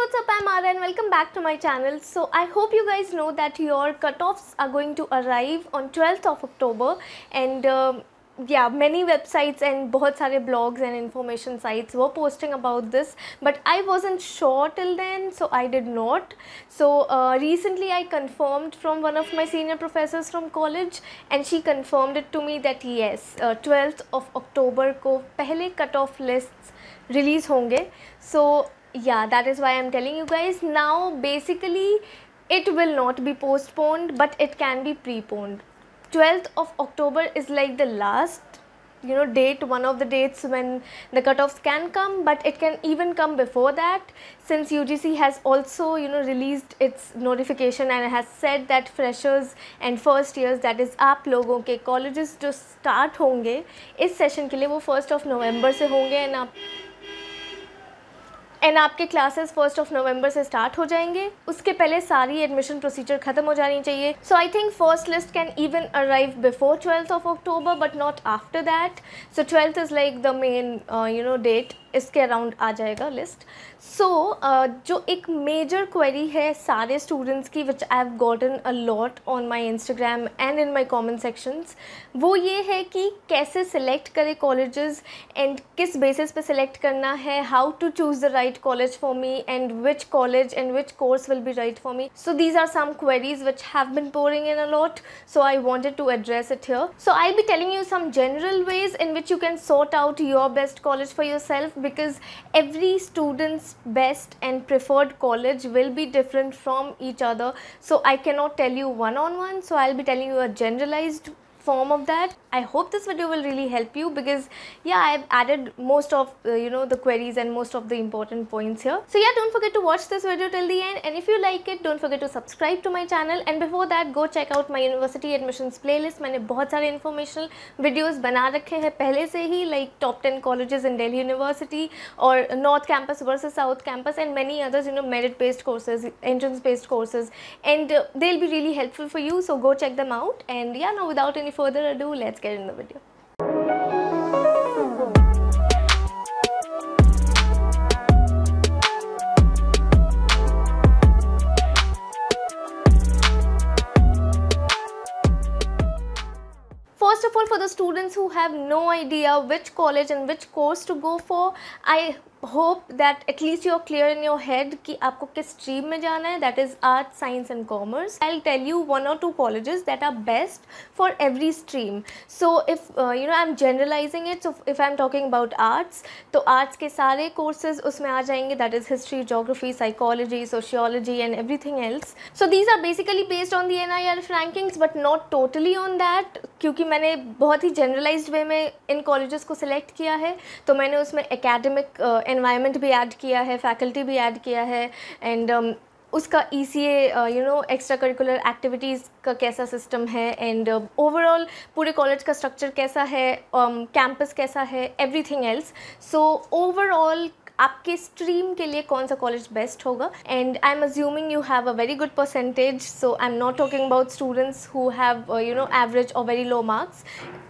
what's up I'm Ara and welcome back to my channel. So I hope you guys know that your cutoffs are going to arrive on 12th of October and um, yeah many websites and bahut sare blogs and information sites were posting about this but i wasn't sure till then so i did not so uh, recently i confirmed from one of my senior professors from college and she confirmed it to me that yes uh, 12th of october ko pehle cutoff lists release honge so yeah that is why i'm telling you guys now basically it will not be postponed but it can be preponed 12th of october is like the last you know date one of the dates when the cutoffs can come but it can even come before that since UGC has also you know released its notification and has said that freshers and first years that is आप लोगों के colleges जो start होंगे इस session के लिए वो 1st of November से होंगे and आप एंड आपके क्लासेस फर्स्ट ऑफ नवंबर से स्टार्ट हो जाएंगे उसके पहले सारी एडमिशन प्रोसीजर खत्म हो जानी चाहिए so I think first list can even arrive before twelfth of October but not after that so twelfth is like the main you know date इसके अराउंड आ जाएगा लिस्ट सो so, uh, जो एक major query है सारे students की which I have gotten a lot on my Instagram and in my comment sections वो ये है कि कैसे सिलेक्ट करें कॉलेजेस एंड किस बेसिस पे सिलेक्ट करना है how to choose the right college for me and which college and which course will be right for me so these are some queries which have been pouring in a lot so I wanted to address it here so I be telling you some general ways in which you can sort out your best college for yourself because every student's best and preferred college will be different from each other so I cannot tell you one on one so I'll be telling you a generalized form of that i hope this video will really help you because yeah i've added most of uh, you know the queries and most of the important points here so yeah don't forget to watch this video till the end and if you like it don't forget to subscribe to my channel and before that go check out my university admissions playlist मैंने बहुत सारे informational videos बना रखे हैं पहले like top 10 colleges in Delhi University or North campus versus South campus and many others you know merit based courses entrance based courses and uh, they'll be really helpful for you so go check them out and yeah now without any further ado, let's get into the video. First of all, for the students who have no idea which college and which course to go for, I hope that at least you are clear in your head कि आपको किस stream में जाना है that is art science and commerce I tell you one और two colleges that are best for every stream so if you know I am generalising it so if I am talking about arts तो arts के सारे courses उसमें आ जाएंगे that is history geography psychology sociology and every thing else so these are basically based on the N I R rankings but not totally on that क्योंकि मैंने बहुत ही generalise वे में इन कॉलेज को सिलेक्ट किया है तो मैंने उसमें अकेडमिक एनवायरनमेंट भी ऐड किया है फैकल्टी भी ऐड किया है एंड um, उसका E C A you know extracurricular activities का कैसा सिस्टम है एंड ओवरऑल um, पूरे कॉलेज का स्ट्रक्चर कैसा है कैंपस um, कैसा है एवरीथिंग एल्स सो ओवरऑल आपके स्ट्रीम के लिए कौन सा कॉलेज बेस्ट होगा and I am assuming you have a very good percentage so I am not talking about students who have you know average और very low marks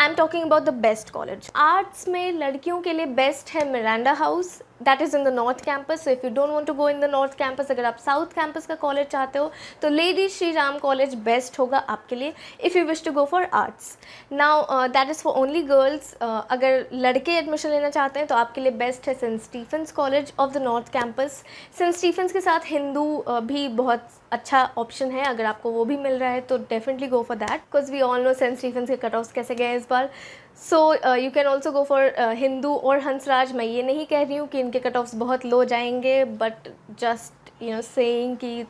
I am talking about the best college arts में लड़कियों के लिए best है Miranda House that is in the North Campus if you don't want to go in the North Campus अगर आप South Campus का college चाहते हो तो Lady Shri Ram College best होगा आपके लिए if you wish to go for arts now that is for only girls अगर लड़के एडमिशन लेना चाहते हैं तो आपके लिए बेस्ट है Saint Stephen's College of the North Campus Saint Stephen's के साथ हिंदू uh, भी बहुत अच्छा ऑप्शन है अगर आपको वो भी मिल रहा है तो definitely go for that because we all know Saint Stephen's के कट ऑफ कैसे गए इस बार so you can also go for Hindu और हंसराज मैं ये नहीं कह रही हूँ कि इनके कट ऑफ्स बहुत लो जाएंगे but just you know saying कि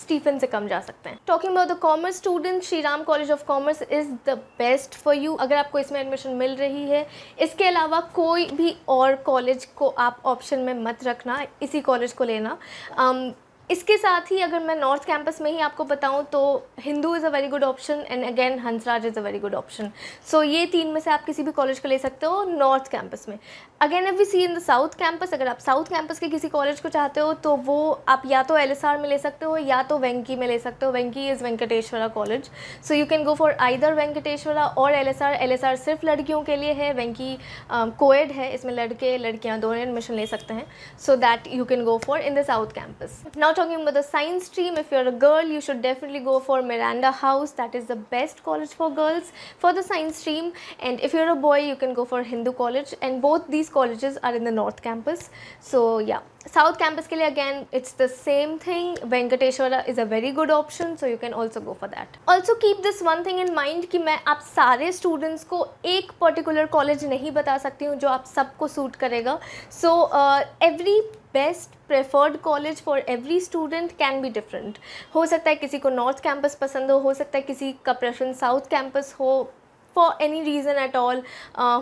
स्टीफन से कम जा सकते हैं talking about the commerce student Shri Ram College of Commerce is the best for you अगर आपको इसमें एडमिशन मिल रही है इसके अलावा कोई भी और कॉलेज को आप ऑप्शन में मत रखना इसी कॉलेज को लेना um, इसके साथ ही अगर मैं नॉर्थ कैंपस में ही आपको बताऊं तो Hindu is a very good option and again Hansraj is a very good option so ये तीन में से आप किसी भी कॉलेज का ले सकते हो नॉर्थ कैंपस में again F V C in the South Campus अगर आप साउथ कैंपस के किसी कॉलेज को चाहते हो तो वो आप या तो एल में ले सकते हो या तो वेंकी में ले सकते हो Venky is Venkateswara College so you can go for either Venkateswara और एल एस सिर्फ लड़कियों के लिए है वेंकी कोएड uh, है इसमें लड़के लड़कियाँ दोनों एडमिशन ले सकते हैं so that you can go for in the South Campus not talking about the science stream, if you're a girl, you should definitely go for Miranda House. That is the best college for girls for the science stream. And if you're a boy, you can go for Hindu College. And both these colleges are in the North Campus. So yeah, South Campus के लिए again it's the same thing Venkateswar is a very good option so you can also go for that also keep this one thing in mind कि मैं आप सारे students को एक particular college नहीं बता सकती हूँ जो आप सबको सूट करेगा so every best preferred college for every student can be different हो सकता है किसी को नॉर्थ कैंपस पसंद हो हो सकता है किसी का प्रेफरेंस साउथ कैंपस हो for any reason at all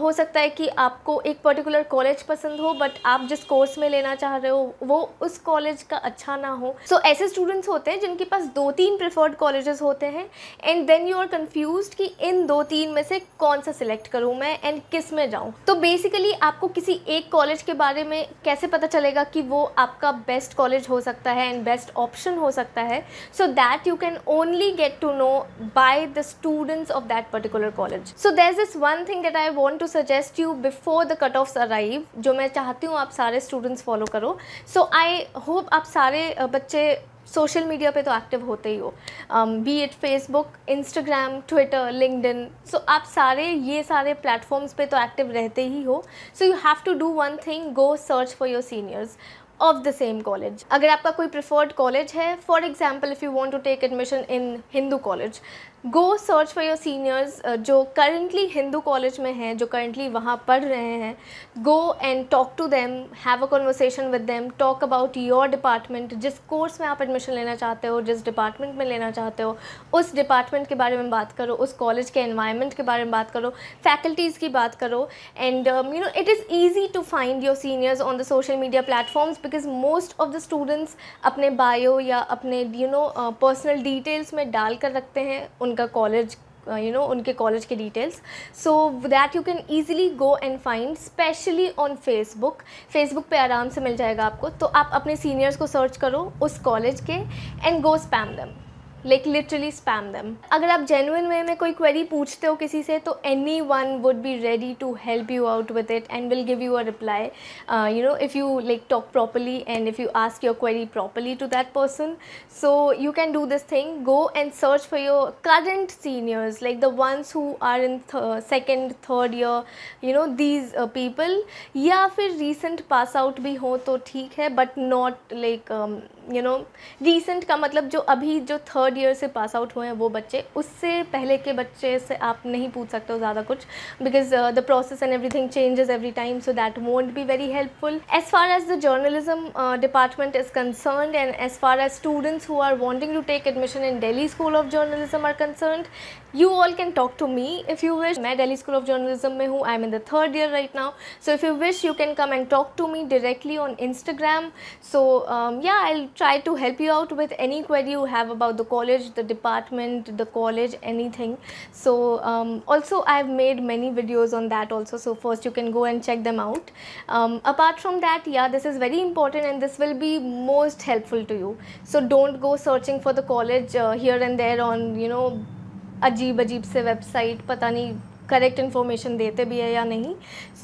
हो सकता है कि आपको एक पर्टिकुलर कॉलेज पसंद हो बट आप जिस कोर्स में लेना चाह रहे हो वो उस कॉलेज का अच्छा ना हो सो so, ऐसे स्टूडेंट्स होते हैं जिनके पास दो तीन प्रेफर्ड कॉलेजेस होते हैं and then you are confuse कि इन दो तीन में से कौन सा सिलेक्ट करूँ मैं एंड किस में जाऊँ तो बेसिकली आपको किसी एक कॉलेज के बारे में कैसे पता चलेगा कि वो आपका बेस्ट कॉलेज हो सकता है एंड बेस्ट ऑप्शन हो सकता है so that you can only get to know by the students of that particular college research so there this one thing that I want to suggest you before the cut off arrive जो मैं चाहती हूँ आप सारे students follow करो सो I hope आप सारे बच्चे सोशल मीडिया पे तो एक्टिव होते ही हो be it Facebook Instagram Twitter LinkedIn so आप सारे ये सारे प्लेटफॉर्म्स पे तो एक्टिव रहते ही हो so you have to do one thing go search for your seniors of the same college अगर आपका कोई प्रिफर्ड कॉलेज है for example if you want to take admission in Hindu college go search for your seniors जो currently Hindu college में हैं जो currently वहाँ पढ़ रहे हैं go and talk to them have a conversation with them talk about your department जिस course में आप एडमिशन लेना चाहते हो जिस डिपार्टमेंट में लेना चाहते हो उस डिपार्टमेंट के बारे में बात करो उस कॉलेज के एन्वायरमेंट के बारे में बात करो फैकल्टीज़ की बात करो and you know it is easy to find your seniors on the social media platforms because most of the students अपने बायो या अपने यू नो पर्सनल डिटेल्स में डाल कर रखते हैं उनका उनका कॉलेज यू नो उनके कॉलेज के details so that you can easily go and find specially on Facebook Facebook पर आराम से मिल जाएगा आपको तो आप अपने सीनियर्स को सर्च करो उस कॉलेज के and go spam them like literally spam them अगर आप जेनुअन वे में कोई क्वेरी पूछते हो किसी से तो any one would be ready to help you out with it and will give you a reply you know if you like talk properly and if you ask your query properly to that person so you can do this thing go and search for your current seniors like the ones who are in second third year you know these people या फिर recent pass out भी हो तो ठीक है but not like you know recent का मतलब जो अभी जो थर्ड ईयर से पास आउट हुए हैं वो बच्चे उससे पहले के बच्चे से आप नहीं पूछ सकते हो ज़्यादा कुछ because the process and everything changes every time so that won't be very helpful as far as the journalism department is concern and as far as students who are wanting to take admission in Delhi school of journalism are concern you all can talk to me if you wish. I'm Delhi School of Journalism. I am in the third year right now. So if you wish, you can come and talk to me directly on Instagram. So um, yeah, I'll try to help you out with any query you have about the college, the department, the college, anything. So um, also, I've made many videos on that also. So first, you can go and check them out. Um, apart from that, yeah, this is very important and this will be most helpful to you. So don't go searching for the college uh, here and there on, you know, अजीब अजीब से website पता नहीं correct information देते भी है या नहीं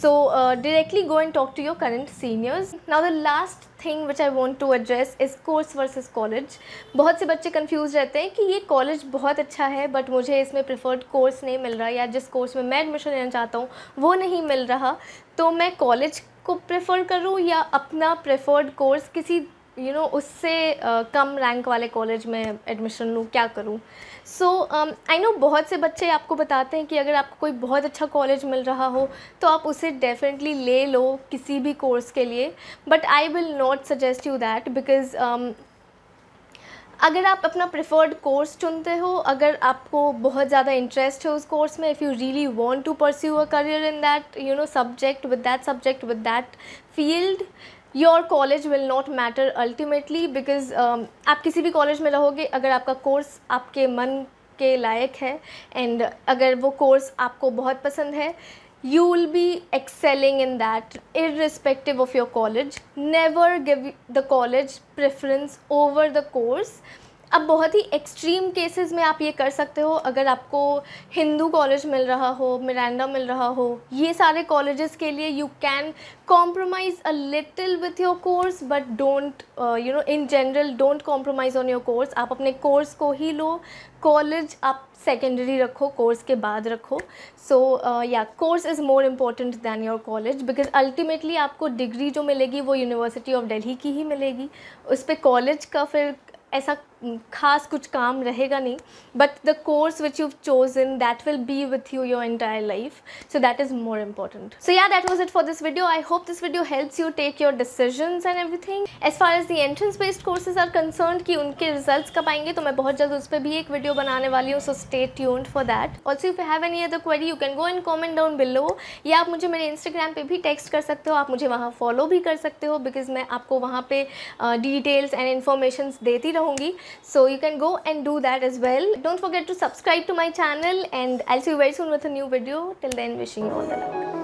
so directly go and talk to your current seniors now the last thing which I want to address is course versus college बहुत से बच्चे कन्फ्यूज रहते हैं कि ये कॉलेज बहुत अच्छा है बट मुझे इसमें प्रिफर्ड कोर्स नहीं मिल रहा या जिस कोर्स में मैं एडमिशन लेना चाहता हूँ वो नहीं मिल रहा तो मैं कॉलेज को प्रेफर करूँ या अपना प्रेफर्ड कोर्स किसी यू you नो know, उससे uh, कम रैंक वाले कॉलेज में एडमिशन लूँ क्या करूँ सो आई नो बहुत से बच्चे आपको बताते हैं कि अगर आपको कोई बहुत अच्छा कॉलेज मिल रहा हो तो आप उसे डेफिनेटली ले लो किसी भी कोर्स के लिए but I will not suggest you that because अगर आप अपना प्रिफर्ड कोर्स चुनते हो अगर आपको बहुत ज़्यादा इंटरेस्ट है उस कोर्स में if you really want to pursue a career in that you know subject with that subject with that field your college will not matter ultimately because आप किसी भी कॉलेज में रहोगे अगर आपका कोर्स आपके मन के लायक है एंड अगर वो कोर्स आपको बहुत पसंद है you will be excelling in that irrespective of your college never give the college preference over the course अब बहुत ही एक्सट्रीम केसेस में आप ये कर सकते हो अगर आपको हिंदू कॉलेज मिल रहा हो मिरांडा मिल रहा हो ये सारे कॉलेजेस के लिए you can compromise a little with your course but don't you know in general don't compromise on your course आप अपने कोर्स को ही लो कॉलेज आप सेकेंडरी रखो कोर्स के बाद रखो so yeah course is more important than your college because ultimately आपको डिग्री जो मिलेगी वो यूनिवर्सिटी ऑफ डेली की ही मिलेगी उस पर कॉलेज का फिर ऐसा खास कुछ काम रहेगा नहीं but the course which you choose in that will be with you your entire life so that is more important so yeah that was it for this video I hope this video helps you take your decision and everything as far as the entrance based courses are concern की उनके result कब आएंगे तो मैं बहुत जल्द उस पर भी एक वीडियो बनाने वाली हूँ so stay tune for that also you have any other query you can go in comment down below या आप मुझे मेरे इंस्टाग्राम पर भी टेक्स्ट कर सकते हो आप मुझे वहाँ फॉलो भी कर सकते हो बिकॉज मैं आपको वहाँ पे डिटेल्स एंड इन्फॉर्मेशन देती रहूँगी so you can go and do that as well don't forget to subscribe to my channel and i'll see you very soon with a new video till then wishing you all the luck